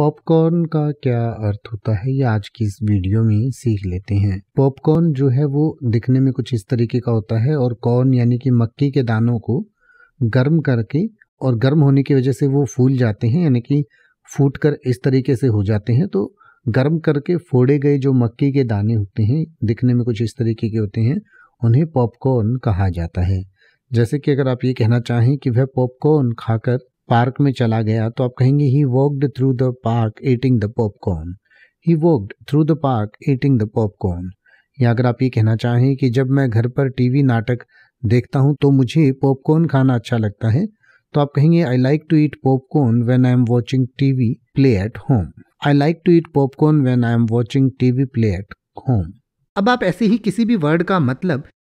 popcorn का क्या अर्थ होता है ये आज की इस वीडियो में सीख लेते हैं पॉपकॉर्न जो है वो दिखने में कुछ इस तरीके का होता है और कॉर्न यानी कि मक्की के दानों को गर्म करके और गर्म होने की वजह से वो फूल जाते हैं यानी कि फूट कर इस तरीके से हो जाते हैं तो गर्म करके फोड़े गए जो मक्की के दाने होते हैं दिखने में कुछ इस तरीके के होते हैं उन्हें पॉपकॉर्न कहा जाता है जैसे कि अगर आप ये कहना चाहें कि वह पॉपकॉर्न खाकर पार्क में चला गया तो आप कहेंगे he walked through the park eating the popcorn he walked through the park eating the popcorn या अगर आप ये कहना चाहें कि जब मैं घर पर टीवी नाटक देखता हूँ तो मुझे पॉपकॉर्न खाना अच्छा लगता है तो आप कहेंगे I like to eat popcorn when I am watching TV play at home I like to eat popcorn when I am watching TV play at home अब आप ऐसे ही किसी भी वर्ड का मतलब